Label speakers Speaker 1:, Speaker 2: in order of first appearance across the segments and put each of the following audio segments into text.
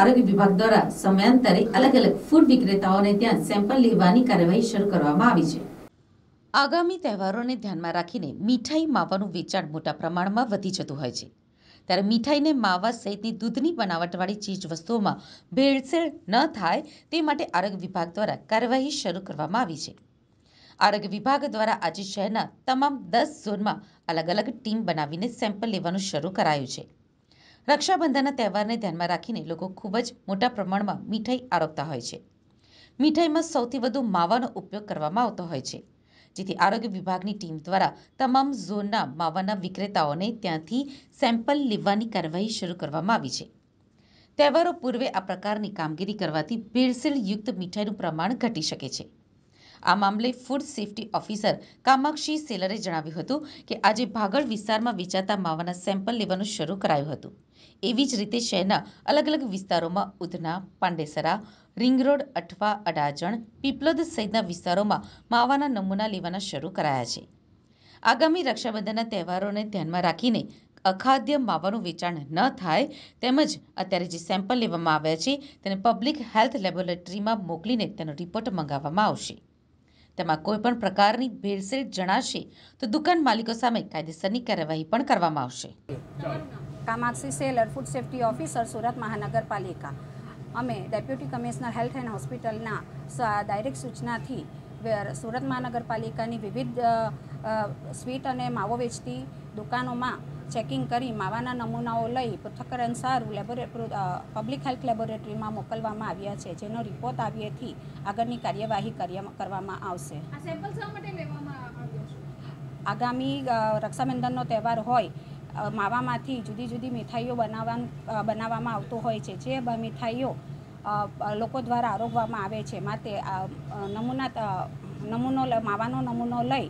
Speaker 1: આરોગ્ય વિભાગ દ્વારા સમયાંતરે અલગ અલગ ફૂડ વિક્રેતાઓને ત્યાં સેમ્પલ લેવાની કાર્યવાહી શરૂ કરવામાં આવી છે આગામી તહેવારોને ધ્યાનમાં રાખીને મીઠાઈ માવાનું વેચાણ મોટા પ્રમાણમાં વધી જતું હોય છે ત્યારે મીઠાઈને માવા સહિતની દૂધની બનાવટવાળી ચીજ વસ્તુઓમાં ભેળસેળ ન થાય તે માટે આરોગ્ય વિભાગ દ્વારા કાર્યવાહી શરૂ કરવામાં આવી છે આરોગ્ય વિભાગ દ્વારા આજે શહેરના તમામ દસ ઝોનમાં અલગ અલગ ટીમ બનાવીને સેમ્પલ લેવાનું શરૂ કરાયું છે રક્ષાબંધનના તહેવારને ધ્યાનમાં રાખીને લોકો ખૂબ જ મોટા પ્રમાણમાં મીઠાઈ આરોગતા હોય છે મીઠાઈમાં સૌથી વધુ માવાનો ઉપયોગ કરવામાં આવતો હોય છે જેથી આરોગ્ય વિભાગની ટીમ દ્વારા તમામ ઝોનના માવાના વિક્રેતાઓને ત્યાંથી સેમ્પલ લેવાની કાર્યવાહી શરૂ કરવામાં આવી છે તહેવારો પૂર્વે આ પ્રકારની કામગીરી કરવાથી ભેળસેળયુક્ત મીઠાઈનું પ્રમાણ ઘટી શકે છે આ મામલે ફૂડ સેફટી ઓફિસર કામાક્ષી સેલરે જણાવ્યું હતું કે આજે ભાગળ વિસ્તારમાં વેચાતા માવાના સેમ્પલ લેવાનું શરૂ કરાયું હતું એવી જ રીતે શહેરના અલગ અલગ વિસ્તારોમાં ઉધના પાંડેસરા રિંગ રોડ અઠવા અડાજણ પીપલોદ સહિતના વિસ્તારોમાં માવાના નમૂના લેવાના શરૂ કરાયા છે આગામી રક્ષાબંધનના તહેવારોને ધ્યાનમાં રાખીને અખાદ્ય માવાનું વેચાણ ન થાય તેમજ અત્યારે જે સેમ્પલ લેવામાં આવ્યા છે તેને પબ્લિક હેલ્થ લેબોરેટરીમાં મોકલીને તેનો રિપોર્ટ મંગાવવામાં આવશે તેમાં કોઈપણ પ્રકારની ભેળસેળ જણાશે તો દુકાન માલિકો સામે કાયદેસરની કાર્યવાહી પણ કરવામાં આવશે
Speaker 2: Kamakshi Seller food safety officer Surat મહાનગરપાલિકા અમે ડેપ્યુટી કમિશનર હેલ્થ એન્ડ હોસ્પિટલના ડાયરેક્ટ સૂચનાથી સુરત મહાનગરપાલિકાની વિવિધ સ્વીટ અને માવો વેચતી દુકાનોમાં ચેકિંગ કરી માવાના નમૂનાઓ લઈ પૃથ્થકરણ સાર પબ્લિક હેલ્થ લેબોરેટરીમાં મોકલવામાં આવ્યા છે જેનો રિપોર્ટ આવ્યેથી આગળની કાર્યવાહી કરવામાં આવશે આગામી રક્ષાબંધનનો તહેવાર હોય માવામાંથી જુદી જુદી મીઠાઈઓ બનાવવા બનાવવામાં આવતું હોય છે જે મીઠાઈઓ લોકો દ્વારા આરોગવામાં આવે છે માટે નમૂના નમૂનો માવાનો નમૂનો લઈ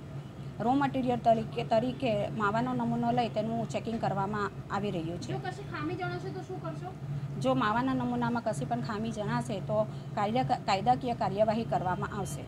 Speaker 2: રો મટીરિયલ તરીકે તરીકે માવાનો નમૂનો લઈ તેનું ચેકિંગ કરવામાં આવી રહ્યું છે જો માવાના નમૂનામાં કશી પણ ખામી જણાશે તો કાયદા કાયદાકીય કાર્યવાહી કરવામાં આવશે